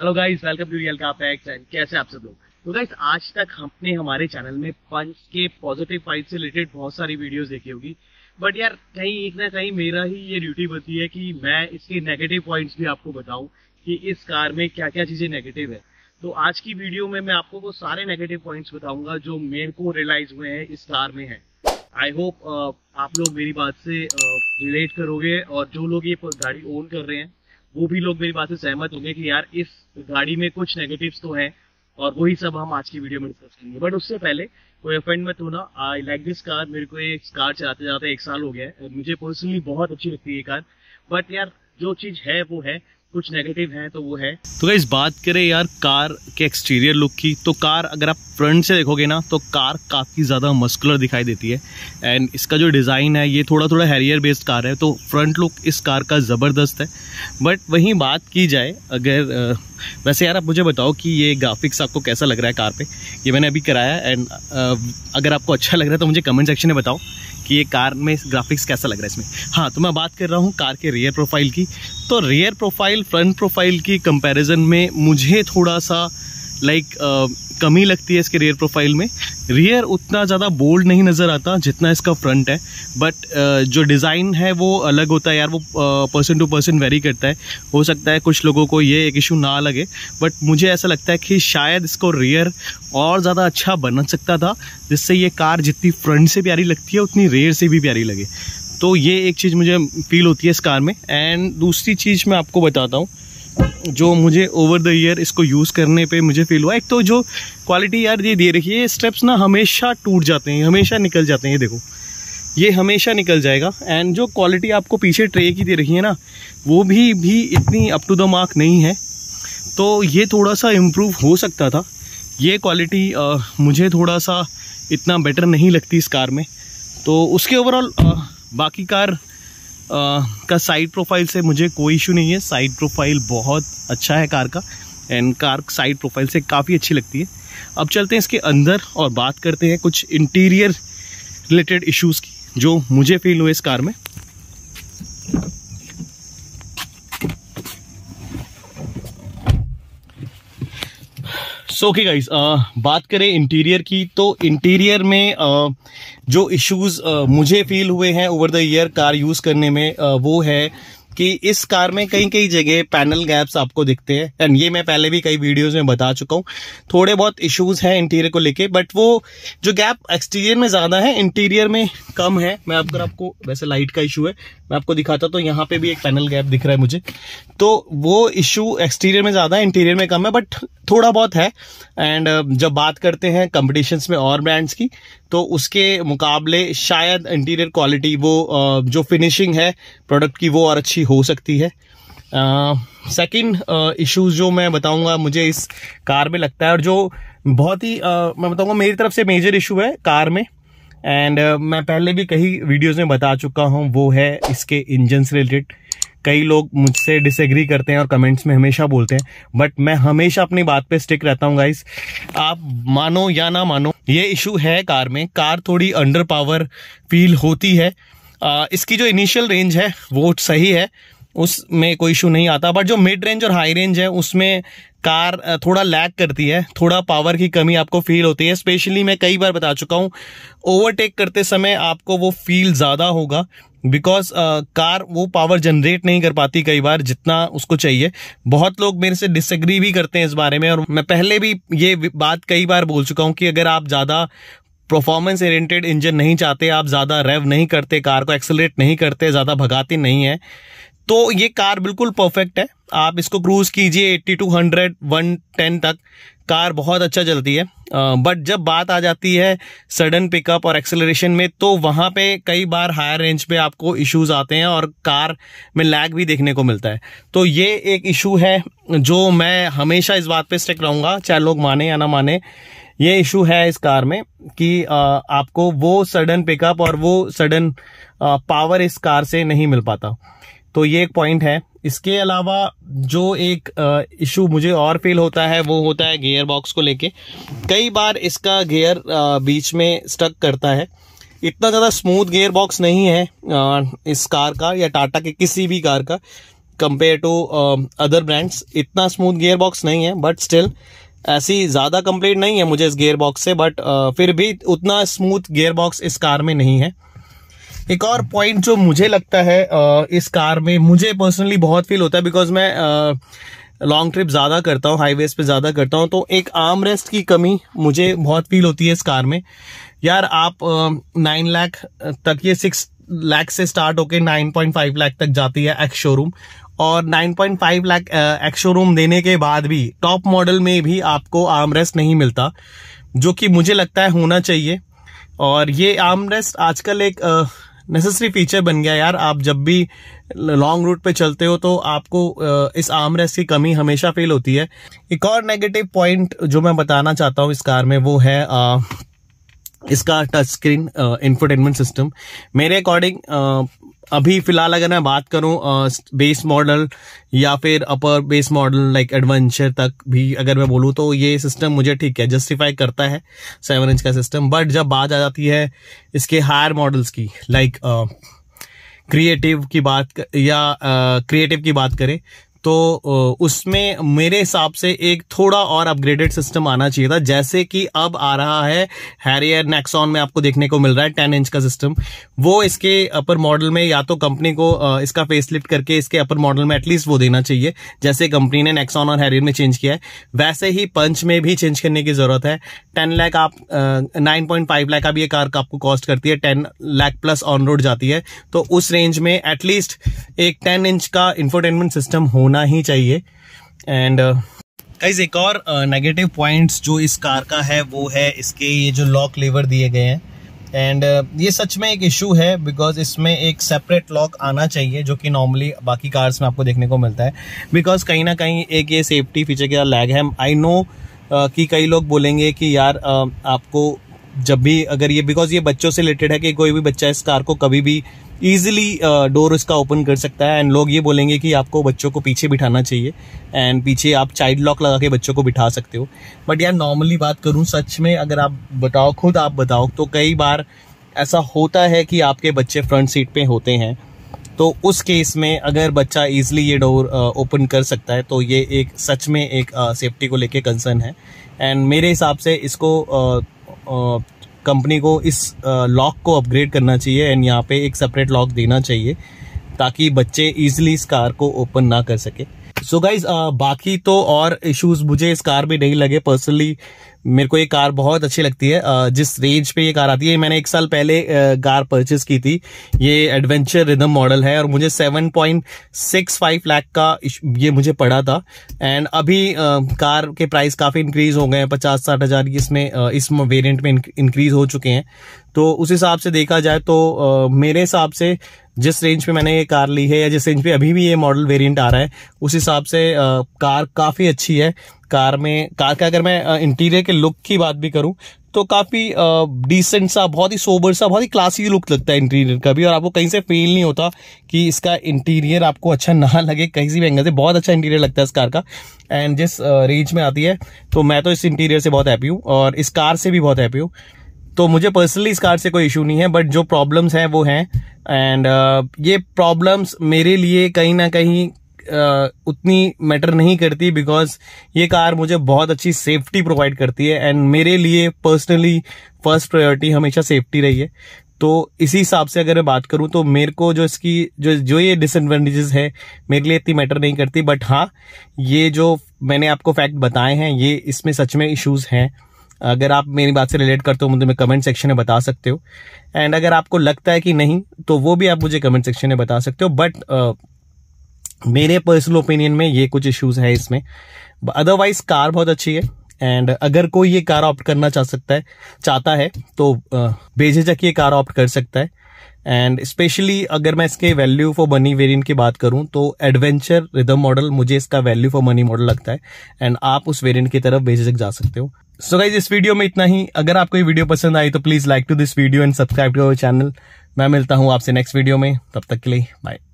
hello guys welcome to real का facts and कैसे आप सब लोग तो गाइस आज तक हमने हमारे चैनल में पंच के पॉजिटिव फाइव से रिलेटेड बहुत सारी वीडियोस देखी होगी बट यार कहीं एक ना कहीं मेरा ही ये ड्यूटी बनती है कि मैं इसके नेगेटिव पॉइंट्स भी आपको बताऊं कि इस कार में क्या क्या चीजें नेगेटिव है तो आज की वीडियो में मैं आपको वो सारे नेगेटिव पॉइंट्स बताऊंगा जो मेरे को रियलाइज हुए हैं इस कार में है आई होप आप लोग मेरी बात से रिलेट uh, करोगे और जो लोग ये गाड़ी ओन कर रहे हैं वो भी लोग मेरी बात से सहमत होंगे कि यार इस गाड़ी में कुछ नेगेटिव्स तो हैं और वही सब हम आज की वीडियो में डिस्कस करेंगे बट उससे पहले कोई अफेंड मत होना आई लाइक दिस कार मेरे को एक कार चलाते चलाते एक साल हो गया है मुझे पर्सनली बहुत अच्छी लगती है ये कार बट यार जो चीज़ है वो है कुछ नेगेटिव है तो वो है तो इस बात करें यार कार के एक्सटीरियर लुक की तो कार अगर आप फ्रंट से देखोगे ना तो कार काफ़ी ज़्यादा मस्कुलर दिखाई देती है एंड इसका जो डिज़ाइन है ये थोड़ा थोड़ा हैरियर बेस्ड कार है तो फ्रंट लुक इस कार का ज़बरदस्त है बट वहीं बात की जाए अगर वैसे यार आप मुझे बताओ कि ये ग्राफिक्स आपको कैसा लग रहा है कार पे ये मैंने अभी कराया एंड अगर आपको अच्छा लग रहा है तो मुझे कमेंट सेक्शन में बताओ कि ये कार में ग्राफिक्स कैसा लग रहा है इसमें हाँ तो मैं बात कर रहा हूँ कार के रियर प्रोफाइल की तो रियर प्रोफाइल फ्रंट प्रोफाइल की कंपैरिजन में मुझे थोड़ा सा लाइक uh, कमी लगती है इसके रियर प्रोफाइल में रियर उतना ज़्यादा बोल्ड नहीं नज़र आता जितना इसका फ्रंट है बट uh, जो डिज़ाइन है वो अलग होता है यार वो पर्सन टू पर्सन वेरी करता है हो सकता है कुछ लोगों को ये एक इशू ना लगे बट मुझे ऐसा लगता है कि शायद इसको रियर और ज़्यादा अच्छा बन सकता था जिससे ये कार जितनी फ्रंट से प्यारी लगती है उतनी रेयर से भी प्यारी लगे तो ये एक चीज़ मुझे फील होती है इस कार में एंड दूसरी चीज़ मैं आपको बताता हूँ जो मुझे ओवर द ईयर इसको यूज़ करने पे मुझे फील हुआ एक तो जो क्वालिटी यार ये दे रखी है ये स्टेप्स ना हमेशा टूट जाते हैं हमेशा निकल जाते हैं ये देखो ये हमेशा निकल जाएगा एंड जो क्वालिटी आपको पीछे ट्रे की दे रही है ना वो भी भी इतनी अप टू द मार्क नहीं है तो ये थोड़ा सा इम्प्रूव हो सकता था ये क्वालिटी मुझे थोड़ा सा इतना बेटर नहीं लगती इस कार में तो उसके ओवरऑल बाकी कार का साइड प्रोफाइल से मुझे कोई इशू नहीं है साइड प्रोफाइल बहुत अच्छा है कार का एंड कार साइड प्रोफाइल से काफ़ी अच्छी लगती है अब चलते हैं इसके अंदर और बात करते हैं कुछ इंटीरियर रिलेटेड इश्यूज़ की जो मुझे फील हुए इस कार में सो ओके गाइस बात करें इंटीरियर की तो इंटीरियर में जो इश्यूज uh, मुझे फील हुए हैं over the year car use करने में uh, वो है कि इस कार में कई कई जगह पैनल गैप्स आपको दिखते हैं एंड ये मैं पहले भी कई वीडियोस में बता चुका हूँ थोड़े बहुत इश्यूज हैं इंटीरियर को लेके बट वो जो गैप एक्सटीरियर में ज़्यादा है इंटीरियर में कम है मैं अगर आपको वैसे लाइट का इशू है मैं आपको दिखाता तो यहाँ पे भी एक पैनल गैप दिख रहा है मुझे तो वो इश्यू एक्सटीरियर में ज़्यादा है इंटीरियर में कम है बट थोड़ा बहुत है एंड uh, जब बात करते हैं कंपटीशन्स में और ब्रांड्स की तो उसके मुकाबले शायद इंटीरियर क्वालिटी वो uh, जो फिनिशिंग है प्रोडक्ट की वो और अच्छी हो सकती है सेकेंड uh, uh, जो मैं बताऊंगा मुझे इस कार में लगता है और जो बहुत ही uh, मैं बताऊंगा मेरी तरफ से मेजर इशू है कार में एंड uh, मैं पहले भी कई वीडियोस में बता चुका हूँ वो है इसके इंजन से रिलेटेड कई लोग मुझसे डिसएग्री करते हैं और कमेंट्स में हमेशा बोलते हैं बट मैं हमेशा अपनी बात पे स्टिक रहता हूँ गाइस आप मानो या ना मानो ये इशू है कार में कार थोड़ी अंडर पावर फील होती है आ, uh, इसकी जो इनिशियल रेंज है वो सही है उसमें कोई इशू नहीं आता बट जो मिड रेंज और हाई रेंज है उसमें कार थोड़ा लैग करती है थोड़ा पावर की कमी आपको फील होती है स्पेशली मैं कई बार बता चुका हूँ ओवरटेक करते समय आपको वो फील ज़्यादा होगा बिकॉज कार uh, वो पावर जनरेट नहीं कर पाती कई बार जितना उसको चाहिए बहुत लोग मेरे से डिसग्री भी करते हैं इस बारे में और मैं पहले भी ये बात कई बार बोल चुका हूँ कि अगर आप ज़्यादा परफॉर्मेंस ओरिएंटेड इंजन नहीं चाहते आप ज़्यादा रेव नहीं करते कार को एक्सेलरेट नहीं करते ज़्यादा भगाते नहीं है तो ये कार बिल्कुल परफेक्ट है आप इसको क्रूज कीजिए 80 टू 100 110 तक कार बहुत अच्छा चलती है बट जब बात आ जाती है सडन पिकअप और एक्सेलरेशन में तो वहाँ पे कई बार हायर रेंज पे आपको इश्यूज आते हैं और कार में लैग भी देखने को मिलता है तो ये एक इशू है जो मैं हमेशा इस बात पे स्टिक रहूँगा चाहे लोग माने या ना माने ये इशू है इस कार में कि आपको वो सडन पिकअप और वो सडन पावर इस कार से नहीं मिल पाता तो ये एक पॉइंट है इसके अलावा जो एक इशू मुझे और फील होता है वो होता है गियर बॉक्स को लेके कई बार इसका गियर बीच में स्टक करता है इतना ज़्यादा स्मूथ गियर बॉक्स नहीं है इस कार का या टाटा के किसी भी कार का कंपेयर टू अदर ब्रांड्स इतना स्मूथ गियर बॉक्स नहीं है बट स्टिल ऐसी ज़्यादा कंप्लेंट नहीं है मुझे इस गियर बॉक्स से बट फिर भी उतना स्मूथ गियर बॉक्स इस कार में नहीं है एक और पॉइंट जो मुझे लगता है इस कार में मुझे पर्सनली बहुत फील होता है बिकॉज मैं लॉन्ग ट्रिप ज़्यादा करता हूँ हाईवेज पे ज़्यादा करता हूँ तो एक आर्म रेस्ट की कमी मुझे बहुत फील होती है इस कार में यार आप नाइन लाख तक ये सिक्स लाख से स्टार्ट होके नाइन पॉइंट फाइव लाख तक जाती है एक्स शोरूम और 9.5 लाख एक्स शोरूम देने के बाद भी टॉप मॉडल में भी आपको आर्मरेस्ट नहीं मिलता जो कि मुझे लगता है होना चाहिए और ये आर्मरेस्ट आजकल एक आ, नेसेसरी फीचर बन गया यार आप जब भी लॉन्ग रूट पे चलते हो तो आपको इस आर्म रेस्ट की कमी हमेशा फील होती है एक और नेगेटिव पॉइंट जो मैं बताना चाहता हूँ इस कार में वो है आ, इसका टच स्क्रीन इंफोटेनमेंट सिस्टम मेरे अकॉर्डिंग अभी फिलहाल अगर मैं बात करूं बेस मॉडल या फिर upper base model like adventure तक भी अगर मैं बोलूं तो ये सिस्टम मुझे ठीक है जस्टिफाई करता है सेवन इंच का सिस्टम बट जब बात आ जाती है इसके हायर मॉडल्स की लाइक क्रिएटिव की बात या क्रिएटिव की बात करें तो उसमें मेरे हिसाब से एक थोड़ा और अपग्रेडेड सिस्टम आना चाहिए था जैसे कि अब आ रहा है हैरियर नेक्सॉन में आपको देखने को मिल रहा है टेन इंच का सिस्टम वो इसके अपर मॉडल में या तो कंपनी को इसका फेसलिफ्ट करके इसके अपर मॉडल में एटलीस्ट वो देना चाहिए जैसे कंपनी ने नेक्सॉन और हैरियर में चेंज किया है वैसे ही पंच में भी चेंज करने की जरूरत है टेन लैख आप नाइन पॉइंट फाइव लैख अभी ये कार आपको कॉस्ट करती है ten lakh plus on road जाती है तो उस रेंज में एटलीस्ट एक टेन इंच का इंफोटेनमेंट सिस्टम होना होना ही चाहिए एंड गाइज uh, एक और नेगेटिव uh, पॉइंट्स जो इस कार का है वो है इसके ये जो लॉक लेवर दिए गए हैं एंड uh, ये सच में एक इशू है बिकॉज इसमें एक सेपरेट लॉक आना चाहिए जो कि नॉर्मली बाकी कार्स में आपको देखने को मिलता है बिकॉज कहीं ना कहीं एक ये सेफ्टी फीचर के लैग है आई नो uh, कि कई लोग बोलेंगे कि यार uh, आपको जब भी अगर ये बिकॉज ये बच्चों से रिलेटेड है कि कोई भी बच्चा इस कार को कभी भी ईजिली डोर इसका ओपन कर सकता है एंड लोग ये बोलेंगे कि आपको बच्चों को पीछे बिठाना चाहिए एंड पीछे आप चाइल्ड लॉक लगा के बच्चों को बिठा सकते हो बट यार नॉर्मली बात करूँ सच में अगर आप बताओ खुद आप बताओ तो कई बार ऐसा होता है कि आपके बच्चे फ्रंट सीट पे होते हैं तो उस केस में अगर बच्चा ईजिली ये डोर ओपन uh, कर सकता है तो ये एक सच में एक सेफ्टी uh, को लेके कंसर्न है एंड मेरे हिसाब से इसको uh, कंपनी को इस लॉक को अपग्रेड करना चाहिए एंड यहाँ पे एक सेपरेट लॉक देना चाहिए ताकि बच्चे इजिली इस कार को ओपन ना कर सके सो so गाइज बाकी तो और इश्यूज मुझे इस कार में नहीं लगे पर्सनली मेरे को ये कार बहुत अच्छी लगती है जिस रेंज पे ये कार आती है मैंने एक साल पहले कार परचेज की थी ये एडवेंचर रिदम मॉडल है और मुझे 7.65 लाख का ये मुझे पड़ा था एंड अभी कार के प्राइस काफ़ी इंक्रीज हो गए हैं पचास साठ हज़ार की इसमें इस वेरिएंट में इंक्रीज हो चुके हैं तो उस हिसाब से देखा जाए तो मेरे हिसाब से जिस रेंज पे मैंने ये कार ली है या जिस रेंज पे अभी भी ये मॉडल वेरिएंट आ रहा है उस हिसाब से आ, कार काफ़ी अच्छी है कार में कार का अगर मैं इंटीरियर के लुक की बात भी करूं तो काफ़ी डिसेंट सा बहुत ही सोबर सा बहुत ही क्लासी लुक लगता है इंटीरियर का भी और आपको कहीं से फील नहीं होता कि इसका इंटीरियर आपको अच्छा ना लगे कहीं भी एंगल से बहुत अच्छा इंटीरियर लगता है इस कार का एंड जिस रेंज में आती है तो मैं तो इस इंटीरियर से बहुत हैप्पी हूँ और इस कार से भी बहुत हैप्पी हूँ तो मुझे पर्सनली इस कार से कोई इशू नहीं है बट जो प्रॉब्लम्स हैं वो हैं एंड uh, ये प्रॉब्लम्स मेरे लिए कहीं ना कहीं उतनी मैटर नहीं करती बिकॉज ये कार मुझे बहुत अच्छी सेफ्टी प्रोवाइड करती है एंड मेरे लिए पर्सनली फर्स्ट प्रायोरिटी हमेशा सेफ्टी रही है तो इसी हिसाब से अगर मैं बात करूं तो मेरे को जो इसकी जो जो ये डिसएडवांटेजेस है मेरे लिए इतनी मैटर नहीं करती बट हाँ ये जो मैंने आपको फैक्ट बताए हैं ये इसमें सच में इश्यूज़ हैं अगर आप मेरी बात से रिलेट करते हो मुझे मैं कमेंट सेक्शन में बता सकते हो एंड अगर आपको लगता है कि नहीं तो वो भी आप मुझे कमेंट सेक्शन में बता सकते हो बट मेरे पर्सनल ओपिनियन में ये कुछ इश्यूज है इसमें अदरवाइज कार बहुत अच्छी है एंड अगर कोई ये कार ऑप्ट करना चाह सकता है चाहता है तो बेझिझक ये कार ऑप्ट कर सकता है एंड स्पेशली अगर मैं इसके वैल्यू फॉर मनी वेरिएंट की बात करूं तो एडवेंचर रिदम मॉडल मुझे इसका वैल्यू फॉर मनी मॉडल लगता है एंड आप उस वेरिएंट की तरफ बेझिझक जा सकते हो सो गाइज इस वीडियो में इतना ही अगर आपको ये वीडियो पसंद आई तो please like to this video and subscribe to our channel मैं मिलता हूं आपसे नेक्स्ट वीडियो में तब तक के लिए बाय